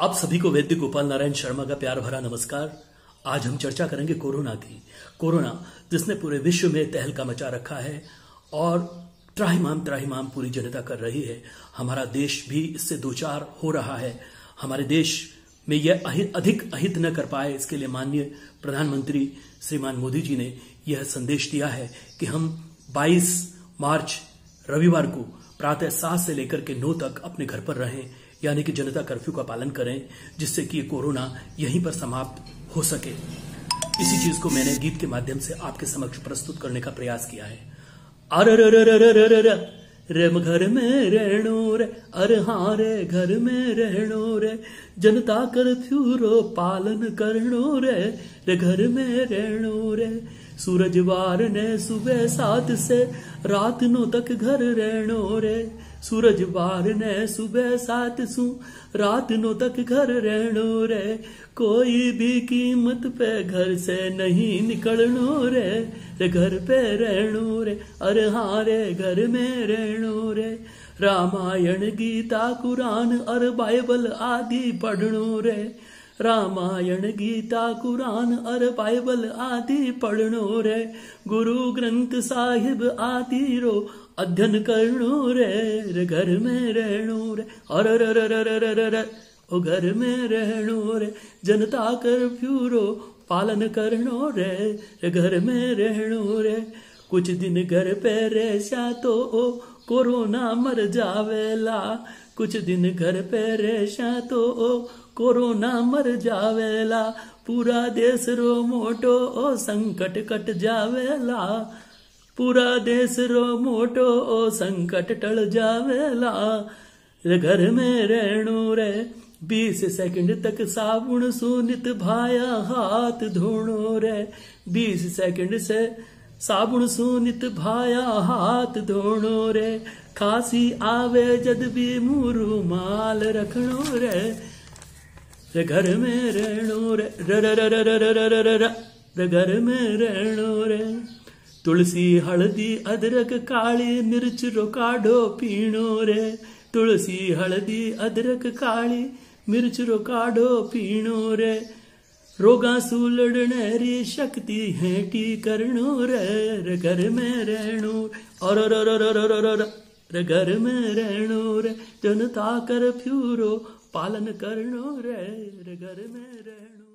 आप सभी को वैद्य गोपाल नारायण शर्मा का प्यार भरा नमस्कार आज हम चर्चा करेंगे कोरोना की कोरोना जिसने पूरे विश्व में तहलका मचा रखा है और त्राहीमाम त्राहीमाम पूरी जनता कर रही है हमारा देश भी इससे दो चार हो रहा है हमारे देश में यह अधिक अहित न कर पाए इसके लिए माननीय प्रधानमंत्री श्रीमान मोदी जी ने यह संदेश दिया है कि हम 22 मार्च रविवार को प्रातः सात से लेकर के नौ तक अपने घर पर रहें यानी कि जनता कर्फ्यू का पालन करें जिससे कि कोरोना यहीं पर समाप्त हो सके इसी चीज को मैंने गीत के माध्यम से आपके समक्ष प्रस्तुत करने का प्रयास किया है अर रेम घर में रहनो रे अरे हाँ रे घर में रहनो रे जनता कर्फ्यू रो पालन करनो रे रे घर में रहनो रे सूरजवार ने सुबह सात से रात नो तक घर रहनो रे सूरज बार ने सुबह सात सु रात नो तक घर रहनो रे कोई भी कीमत पे घर से नहीं निकलनो रे रे घर पे रहनो रे अरे हारे घर में रहनो रे रामायण गीता कुरान और बाइबल आदि पढ़नो रे रामायण गीता कुरान और बाइबल आदि पढ़नो रे गुरु ग्रंथ साहिब आदि रो अध्ययन करणो रे रे घर में रहणो रे और ओ घर में रहणो रे जनता कर्फ्यू रो पालन करणो रे रे घर में रहणो रे कुछ दिन घर पे सा तो ओ कोरोना मर जावेला कुछ दिन घर पे सा तो ओ कोरोना मर जावेला पूरा देश रो मोटो ओ संकट कट जावेला पूरा देश रो मोटो ओ संकट टल जावेला घर में रहनो रे बीस सेकंड तक साबुन सुनित भाया हाथ धोणो रे बीस सेकंड से साबुन सुनित भाया हाथ धोणो रे खांसी आवे जद भी मुंह माल रखणो रे घर में रहनो रे घर में रहनो रे ತುಳಸಿ ಹಳದಿ ಅದರಕ ಕಾಳಿ ಮಿರ್ಚು ಕಾಡೋ ಪೀಣೋ ರೇ ತುಳಸಿ ಹಳದಿ ಅದರಕ ಕಾಳಿ ಮಿರ್ಚು ಕಾಡೋ ಪೀಣೋ ರೇ ਰੋਗਾਂ ਸੂ ਲੜਨੇ ਰੀ ਸ਼ਕਤੀ ਹੈ ਟੀ ਕਰਨੋ ਰੇ ਘਰ ਮੈਂ ਰਹਿਣੋ ਔਰ ਔਰ ਔਰ ਔਰ ਔਰ ਘਰ ਮੈਂ ਰਹਿਣੋ ਰੇ ਜਨਤਾ ਕਰ ਫਿਊਰੋ ਪਾਲਨ ਕਰਨੋ ਰੇ ਘਰ ਮੈਂ ਰਹਿਣੋ